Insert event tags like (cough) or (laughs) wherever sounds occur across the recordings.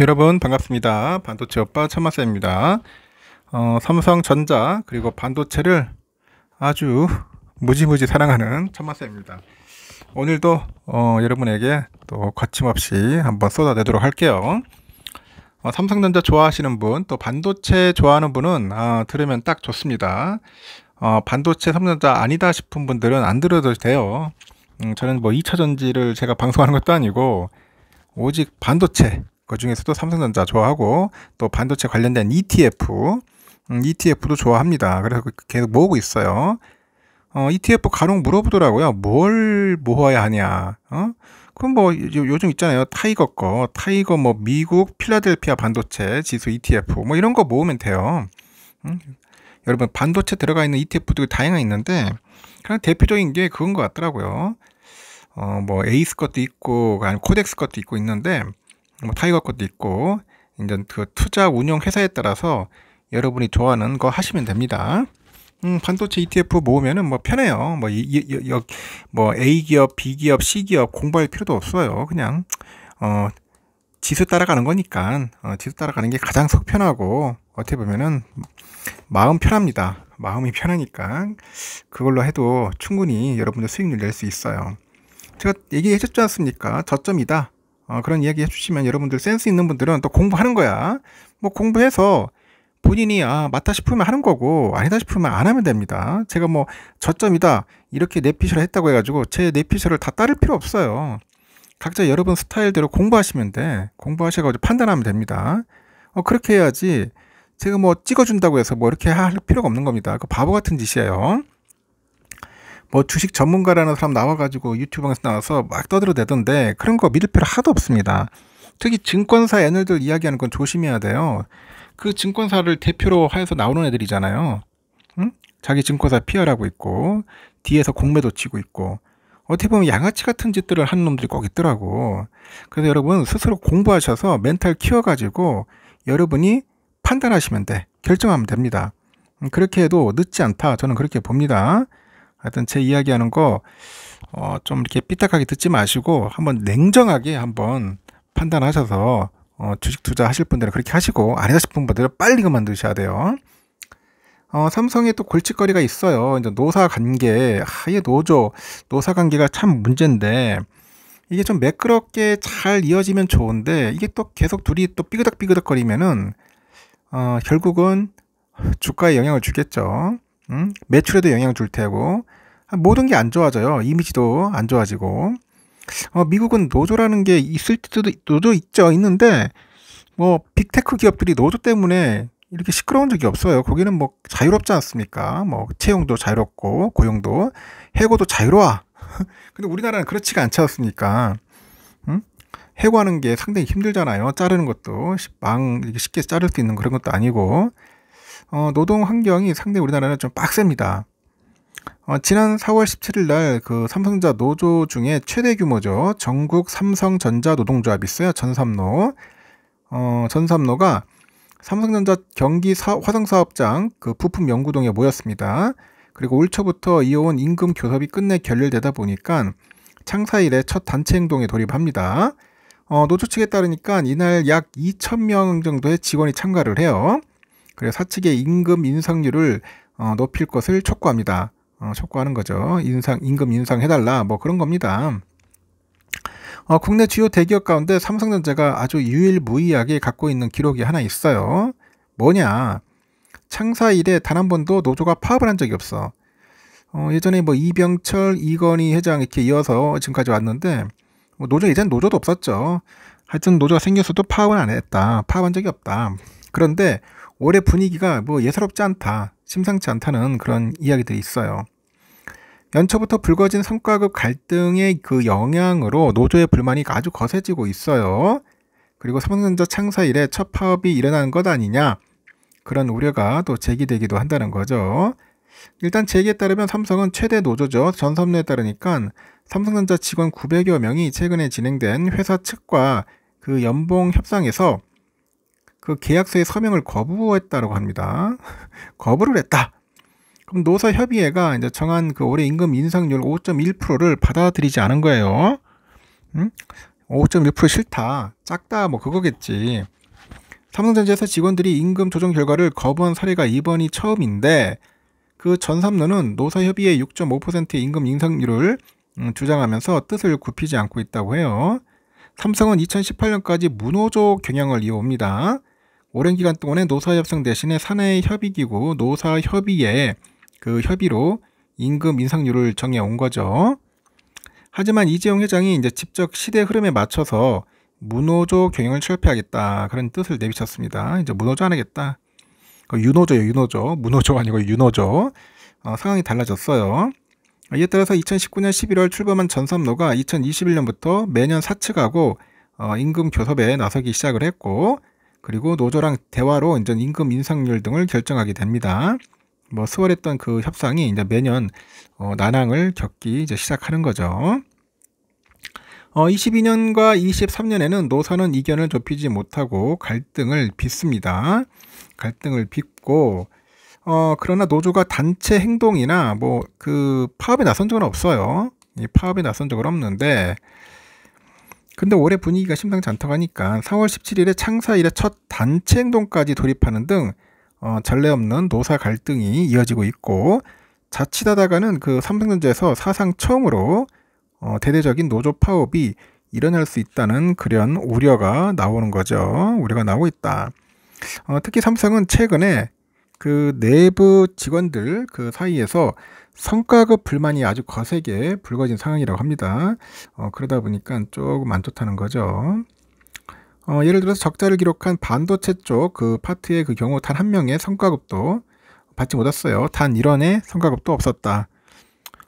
여러분 반갑습니다. 반도체 오빠 천마쌤입니다. 어, 삼성전자 그리고 반도체를 아주 무지무지 사랑하는 천마쌤입니다. 오늘도 어, 여러분에게 또 거침없이 한번 쏟아내도록 할게요. 어, 삼성전자 좋아하시는 분, 또 반도체 좋아하는 분은 아, 들으면 딱 좋습니다. 어, 반도체 삼성전자 아니다 싶은 분들은 안 들어도 돼요. 음, 저는 뭐 2차전지를 제가 방송하는 것도 아니고 오직 반도체 그 중에서도 삼성전자 좋아하고 또 반도체 관련된 ETF, 음, ETF도 좋아합니다. 그래서 그 계속 모으고 있어요. 어, ETF 가혹 물어보더라고요. 뭘 모아야 하냐? 어? 그럼 뭐 요즘 있잖아요. 타이거 거, 타이거 뭐 미국 필라델피아 반도체 지수 ETF 뭐 이런 거 모으면 돼요. 음? 여러분 반도체 들어가 있는 ETF도 다양한 있는데 그냥 대표적인 게 그건 것 같더라고요. 어, 뭐 에이스 것도 있고, 코덱스 것도 있고 있는데 뭐 타이거 것도 있고 이제 그 투자 운용 회사에 따라서 여러분이 좋아하는 거 하시면 됩니다. 음, 반도체 ETF 모으면은 뭐 편해요. 뭐, 이, 이, 여, 뭐 A 기업, B 기업, C 기업 공부할 필요도 없어요. 그냥 어, 지수 따라가는 거니까 어, 지수 따라가는 게 가장 속 편하고 어떻게 보면은 마음 편합니다. 마음이 편하니까 그걸로 해도 충분히 여러분들 수익률 낼 수 있어요. 제가 얘기해 줬지 않습니까? 저점이다. 어, 그런 이야기 해주시면 여러분들 센스 있는 분들은 또 공부하는 거야. 뭐 공부해서 본인이 아 맞다 싶으면 하는 거고 아니다 싶으면 안 하면 됩니다. 제가 뭐 저점이다 이렇게 내피셜을 했다고 해가지고 제 내피셜을 다 따를 필요 없어요. 각자 여러분 스타일대로 공부하시면 돼. 공부하셔가지고 판단하면 됩니다. 어 그렇게 해야지 제가 뭐 찍어준다고 해서 뭐 이렇게 할 필요가 없는 겁니다. 그 바보 같은 짓이에요. 뭐 주식 전문가라는 사람 나와가지고 유튜브에서 나와서 막 떠들어대던데 그런 거 믿을 필요 하나도 없습니다. 특히 증권사 애널들 이야기하는 건 조심해야 돼요. 그 증권사를 대표로 해서 나오는 애들이잖아요. 응? 자기 증권사 피하라고 있고 뒤에서 공매도 치고 있고 어떻게 보면 양아치 같은 짓들을 하는 놈들이 꼭 있더라고. 그래서 여러분 스스로 공부하셔서 멘탈 키워가지고 여러분이 판단하시면 돼. 결정하면 됩니다. 음, 그렇게 해도 늦지 않다. 저는 그렇게 봅니다. 하여튼 제 이야기하는 거, 어, 좀 이렇게 삐딱하게 듣지 마시고, 한번 냉정하게 한번 판단하셔서, 어, 주식 투자 하실 분들은 그렇게 하시고, 아니다 싶은 분들은 빨리 그만두셔야 돼요. 어, 삼성에 또 골칫거리가 있어요. 이제 노사 관계, 아예 노조, 노사 관계가 참 문제인데, 이게 좀 매끄럽게 잘 이어지면 좋은데, 이게 또 계속 둘이 또 삐그덕삐그덕거리면은, 어, 결국은 주가에 영향을 주겠죠. 음? 매출에도 영향 줄 테고 아, 모든 게 안 좋아져요. 이미지도 안 좋아지고 어, 미국은 노조라는 게 있을 때도 노조 있죠 있는데 뭐 빅테크 기업들이 노조 때문에 이렇게 시끄러운 적이 없어요. 거기는 뭐 자유롭지 않습니까? 뭐 채용도 자유롭고 고용도 해고도 자유로워. (laughs) 근데 우리나라는 그렇지가 않지 않습니까? 음? 해고하는 게 상당히 힘들잖아요. 자르는 것도 망 쉽게 자를 수 있는 그런 것도 아니고 어, 노동 환경이 상당히 우리나라는 좀 빡셉니다. 어, 지난 4월 17일 날 그 삼성자 노조 중에 최대 규모죠. 전국 삼성전자 노동조합이 있어요. 전삼노. 어, 전삼노가 삼성전자 경기 사, 화성사업장 그 부품 연구동에 모였습니다. 그리고 올 초부터 이어온 임금 교섭이 끝내 결렬되다 보니까 창사 이래 첫 단체 행동에 돌입합니다. 어, 노조 측에 따르니까 이날 약 2천 명 정도의 직원이 참가를 해요. 그래서 사측의 임금 인상률을 어, 높일 것을 촉구합니다. 어, 촉구하는 거죠. 인상 임금 인상해달라 뭐 그런 겁니다. 어, 국내 주요 대기업 가운데 삼성전자가 아주 유일무이하게 갖고 있는 기록이 하나 있어요. 뭐냐? 창사 이래 단 한 번도 노조가 파업을 한 적이 없어. 어, 예전에 뭐 이병철, 이건희 회장 이렇게 이어서 지금까지 왔는데 뭐 노조 예전 노조도 없었죠. 하여튼 노조가 생겼어도 파업은 안 했다. 파업한 적이 없다. 그런데 올해 분위기가 뭐 예사롭지 않다, 심상치 않다는 그런 이야기들이 있어요. 연초부터 불거진 성과급 갈등의 그 영향으로 노조의 불만이 아주 거세지고 있어요. 그리고 삼성전자 창사 이래 첫 파업이 일어난 것 아니냐 그런 우려가 또 제기되기도 한다는 거죠. 일단 제기에 따르면 삼성은 최대 노조죠. 전선례에 따르니까 삼성전자 직원 900여 명이 최근에 진행된 회사 측과 그 연봉 협상에서 그 계약서에 서명을 거부했다라고 합니다. (laughs) 거부를 했다. 그럼 노사협의회가 이제 정한 그 올해 임금 인상률 5.1%를 받아들이지 않은 거예요. 응? 음? 5.1% 싫다, 작다, 뭐 그거겠지. 삼성전자에서 직원들이 임금 조정 결과를 거부한 사례가 이번이 처음인데 그 전삼로는 노사협의회 6.5%의 임금 인상률을 음, 주장하면서 뜻을 굽히지 않고 있다고 해요. 삼성은 2018년까지 문호조 경향을 이어옵니다. 오랜 기간 동안에 노사협상 대신에 사내 협의기구 노사협의회 그 협의로 임금 인상률을 정해온 거죠. 하지만 이재용 회장이 이제 직접 시대 흐름에 맞춰서 무노조 경영을 철폐하겠다 그런 뜻을 내비쳤습니다. 이제 무노조 안 하겠다. 그 유노조요 유노조 무노조 아니고 유노조 어, 상황이 달라졌어요. 이에 따라서 2019년 11월 출범한 전삼로가 2021년부터 매년 사측하고 어, 임금 교섭에 나서기 시작을 했고 그리고 노조랑 대화로 이제 임금 인상률 등을 결정하게 됩니다. 뭐 수월했던 그 협상이 이제 매년 어, 난항을 겪기 이제 시작하는 거죠. 어, 22년과 23년에는 노선은 이견을 좁히지 못하고 갈등을 빚습니다. 갈등을 빚고 어, 그러나 노조가 단체 행동이나 뭐 그 파업에 나선 적은 없어요. 이 파업에 나선 적은 없는데 근데 올해 분위기가 심상치 않다고 하니까 4월 17일에 창사 일에첫 단체 행동까지 돌입하는 등 어, 전례 없는 노사 갈등이 이어지고 있고 자칫하다가는 그 삼성전자에서 사상 처음으로 어, 대대적인 노조 파업이 일어날 수 있다는 그런 우려가 나오는 거죠. 우려가 나오고 있다. 어, 특히 삼성은 최근에 그 내부 직원들 그 사이에서 성과급 불만이 아주 거세게 불거진 상황이라고 합니다. 어, 그러다 보니까 조금 안 좋다는 거죠. 어, 예를 들어서 적자를 기록한 반도체 쪽 그 파트의 그 경우 단 한 명의 성과급도 받지 못했어요. 단 1원의 성과급도 없었다.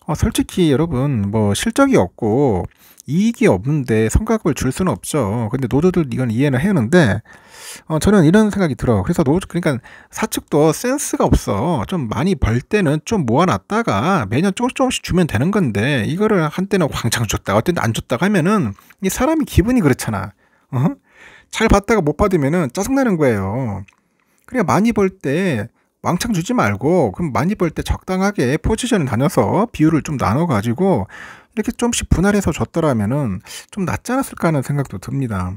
어, 솔직히 여러분 뭐 실적이 없고 이익이 없는데 성과급을 줄 수는 없죠. 근데 노조들 이건 이해는 해는데 어, 저는 이런 생각이 들어. 그래서 노조 그러니까 사측도 센스가 없어. 좀 많이 벌 때는 좀 모아놨다가 매년 조금씩 조금씩 주면 되는 건데 이거를 한때는 광장 줬다, 어쨌든 안 줬다 하면은 이 사람이 기분이 그렇잖아. 어? 잘 받다가 못 받으면은 짜증 나는 거예요. 그러니까 많이 벌때 왕창 주지 말고 그럼 많이 벌 때 적당하게 포지션을 나눠서 비율을 좀 나눠 가지고 이렇게 좀씩 분할해서 줬더라면은 좀 낫지 않았을까 하는 생각도 듭니다.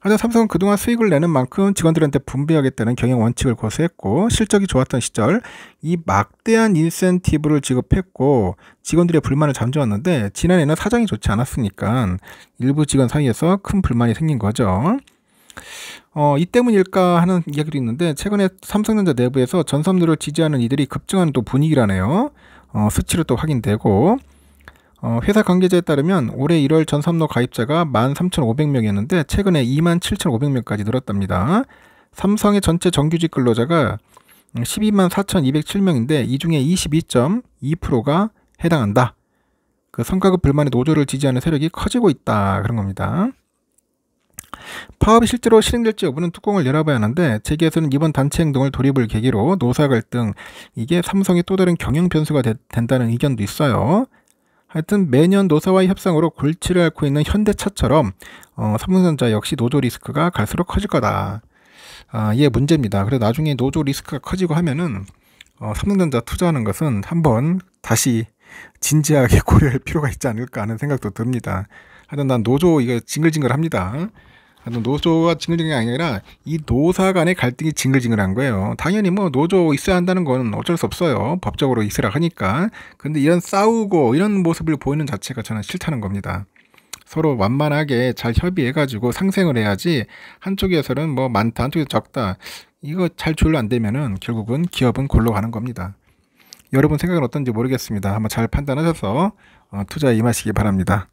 하지만 삼성은 그동안 수익을 내는 만큼 직원들한테 분배하겠다는 경영 원칙을 고수했고 실적이 좋았던 시절 이 막대한 인센티브를 지급했고 직원들의 불만을 잠재웠는데 지난해는 사정이 좋지 않았으니까 일부 직원 사이에서 큰 불만이 생긴 거죠. 어, 이 때문일까 하는 이야기도 있는데 최근에 삼성전자 내부에서 전선료를 지지하는 이들이 급증하는 또 분위기라네요. 어, 수치로 또 확인되고 어, 회사 관계자에 따르면 올해 1월 전삼로 가입자가 13,500명이었는데 최근에 27,500명까지 늘었답니다. 삼성의 전체 정규직 근로자가 12만 4,207명인데 이 중에 22.2%가 해당한다. 그 성과급 불만의 노조를 지지하는 세력이 커지고 있다 그런 겁니다. 파업이 실제로 실행될지 여부는 뚜껑을 열어봐야 하는데 재계에서는 이번 단체 행동을 돌입을 계기로 노사 갈등 이게 삼성의 또 다른 경영 변수가 되, 된다는 의견도 있어요. 하여튼 매년 노사와의 협상으로 골치를 앓고 있는 현대차처럼 어, 삼성전자 역시 노조 리스크가 갈수록 커질 거다. 아, 이게 문제입니다. 그래서 나중에 노조 리스크가 커지고 하면은 어, 삼성전자 투자하는 것은 한번 다시 진지하게 고려할 필요가 있지 않을까 하는 생각도 듭니다. 하여튼 난 노조 이거 징글징글합니다. 노조와 징글징글이 아니라 이 노사 간의 갈등이 징글징글한 거예요. 당연히 뭐 노조 있어야 한다는 건 어쩔 수 없어요. 법적으로 있으라 하니까. 근데 이런 싸우고 이런 모습을 보이는 자체가 저는 싫다는 겁니다. 서로 완만하게 잘 협의해가지고 상생을 해야지 한쪽에서는 뭐 많다 한쪽에서 적다 이거 잘 조율 안 되면은 결국은 기업은 골로 가는 겁니다. 여러분 생각은 어떤지 모르겠습니다. 한번 잘 판단하셔서 어, 투자에 임하시기 바랍니다.